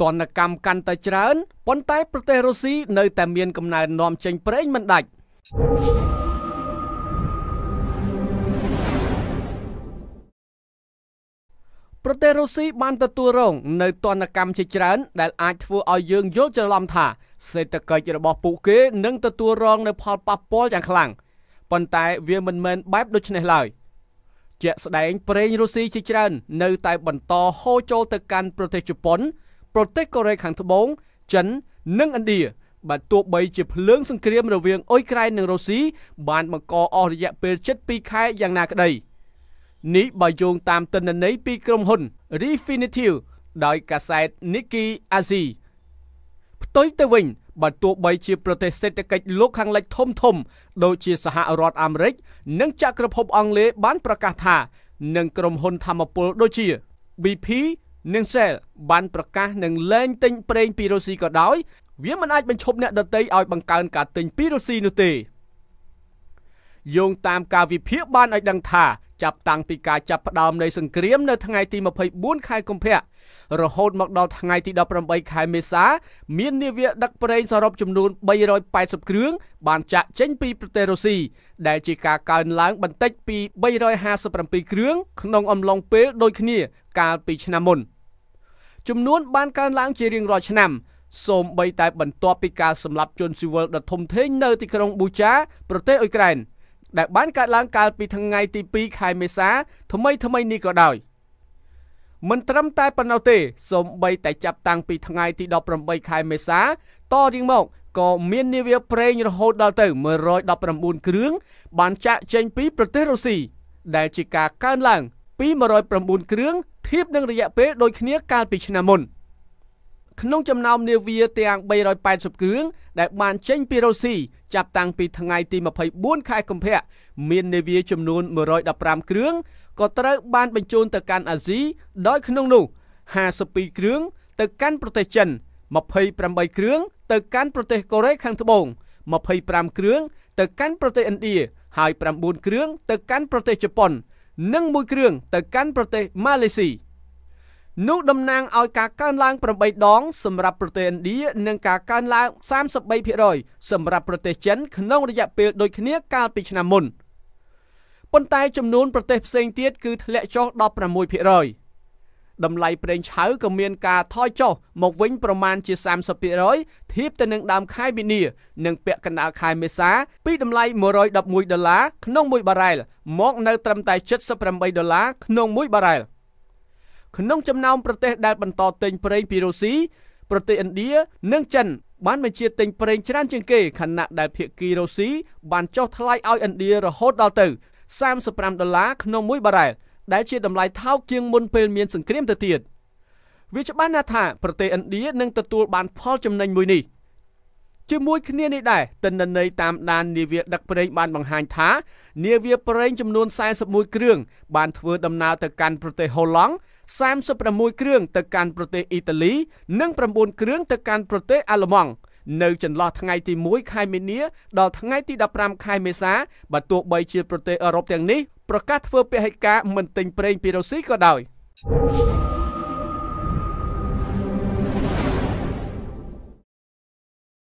ទណ្ឌកម្មកាន់តែច្រើនប៉ុន្តែ ប្រទេសរុស្ស៊ីនៅតែមាន កំណែនាំចេញប្រេងមិនដាច់ប្រទេសរុស្ស៊ីបានទទួលរងនៅទណ្ឌកម្មជាច្រើន ដែលអាចធ្វើឲ្យយើងយល់ច្រឡំថា សេដ្ឋកិច្ចរបស់ពួកគេនឹងទទួលរងនូវផលប៉ះពាល់យ៉ាងខ្លាំងប៉ុន្តែវាមិនមែនបែបដូចនេះឡើយ ជាក់ស្ដែងប្រេងរុស្ស៊ីជាច្រើននៅតែ បន្តហូរចូលទៅកាន់ប្រទេសជប៉ុនប្រទេសកូរ៉េខាងត្បូងចិននិងឥណ្ឌាបាទទោះបីជាភ្លើងសង្គ្រាមរវាងអ៊ុយក្រែននិងរុស្ស៊ីបានបង្កអស់រយៈពេល72ខែយ៉ាងណាក្តីនេះបើយោងតាមទិន្នន័យពីក្រុមហ៊ុន Refinitiv ដោយកាសែត Nikkei Asia ផ្ទុយទៅវិញបើទោះបីជាប្រទេសសេដ្ឋកិច្ចលោកខាងលិចធំធំដូចជាសហរដ្ឋអាមេរិកនិងចក្រភពអង់គ្លេសបានប្រកាសថានឹងក្រុមហ៊ុនធម្មពលដូចជា BP និងសេលបានប្រកាសនឹងលែងទិញប្រេងពីរុស្ស៊ីក៏ដោយវាមិនអាចបញ្ឈប់អ្នកដតីឲ្យបង្កើនការទិញពីរុស្ស៊ីនោះទេយោងតាមការវិភាគបានឲ្យដឹងថាចាប់តាំងពីការចាប់ផ្ដើមនៃសង្គ្រាមនៅថ្ងៃទី24ខែកុម្ភៈរហូត មកដល់ថ្ងៃទី18ខែមេសា មាននាវាដឹកប្រេងសរុបចំនួន380គ្រឿងបានចាក់ចេញពីប្រទេសរុស្ស៊ីដែលជាការកើនឡើង បន្តិចពី357គ្រឿងក្នុងអំឡុងពេលដូចគ្នាកាលពីឆ្នាំមុន។ចំនួនបានកើនឡើងជារៀងរាល់ឆ្នាំ សូម្បី តែបន្ទាប់ពីការសម្លាប់ជនស៊ីវិលដ៏ធំធេងនៅទីក្រុងប៊ូជាប្រទេសអ៊ុយក្រែនដែលបានកើតឡើងកាលពីថ្ងៃ ទី2ខែមេសា ថ្មីថ្មីនេះក៏ដោយមិនត្រឹមតែប៉ុណ្ណោះទេសូម្បីតែចាប់តាំងពីថ្ងៃទី18ខែមេសាតរៀងមកក៏មាននាវាប្រេងរហូតដល់ទៅ119គ្រឿងបានចាក់ចេញពីប្រទេសរុស្ស៊ីដែលជាការកើនឡើង ពី109គ្រឿងធៀបនឹងរយៈពេលដូចគ្នាកាលពីឆ្នាំមុនក្នុងចំណោមនាវាទាំង380គ្រឿងដែលបានចេញពីរុស្ស៊ីចាប់តាំងពីថ្ងៃទី24ខែកុម្ភៈមាននាវាចំនួន115គ្រឿងក៏ត្រូវបានបញ្ជូនទៅកាន់អាស៊ីដោយក្នុងនោះ52គ្រឿងទៅកាន់ប្រទេសចិន28គ្រឿងទៅកាន់ប្រទេសកូរ៉េខាងត្បូង25គ្រឿងទៅកាន់ប្រទេសឥណ្ឌាហើយ9គ្រឿងទៅកាន់ប្រទេសជប៉ុននិងមួយគ្រឿងទៅកាន់ប្រទេសម៉ាឡេស៊ីនោះតំណាងឲ្យការកើនឡើង8ដង សម្រាប់ប្រទេសឥណ្ឌានិងការកើនឡើង33%សម្រាប់ប្រទេសចិន ក្នុងរយៈពេលដូចគ្នាកាលពីឆ្នាំមុនប៉ុន្តែចំនួនប្រទេសផ្សេងទៀតគឺធ្លាក់ចុះ16%តម្លៃប្រេងឆៅក៏មានការថយចុះមកវិញប្រមាណជា30%ធៀបទៅនឹងដើមខែមីនានិងពាក់កណ្ដាលខែមេសាពីតម្លៃ111ដុល្លារក្នុង1បារ៉ែលមកនៅត្រឹមតែ78ដុល្លារក្នុង1បារ៉ែលក្នុងចំណោមប្រទេសដែលបន្តទិញប្រេងពីរុស្ស៊ីប្រទេសឥណ្ឌានិងចិន បានបញ្ជាទិញប្រេងច្រើនជាងគេខណៈដែលភាគីរុស្ស៊ីបានចុះថ្លៃឲ្យឥណ្ឌារហូតដល់ទៅ35ដុល្លារក្នុង1បារ៉ែលដែលជាតម្លៃថោកជាងមុនពេលមានសង្គ្រាមទៅទៀតវាច្បាស់ណាស់ថាប្រទេសឥណ្ឌានឹងទទួលបានផលចំណេញមួយនេះជាមួយគ្នានេះដែរទិន្នន័យតាមដាននាវាដឹកប្រេងបានបង្ហាញថានាវាប្រេងចំនួន41គ្រឿងបានធ្វើដំណើរទៅកាន់ប្រទេសហូឡង់36គ្រឿងទៅកាន់ប្រទេសអ៊ីតាលីនិង9គ្រឿងទៅកាន់ប្រទេសអាល្លឺម៉ង់នៅចន្លោះថ្ងៃទី1ខែមីនាដល់ថ្ងៃទី15ខែមេសាបើទោះបីជា ប្រទេសអឺរ៉ុបទាំងនេះប្រកាសធ្វើពហិការមិនទិញប្រេងពីរុស្ស៊ីក៏ដោយ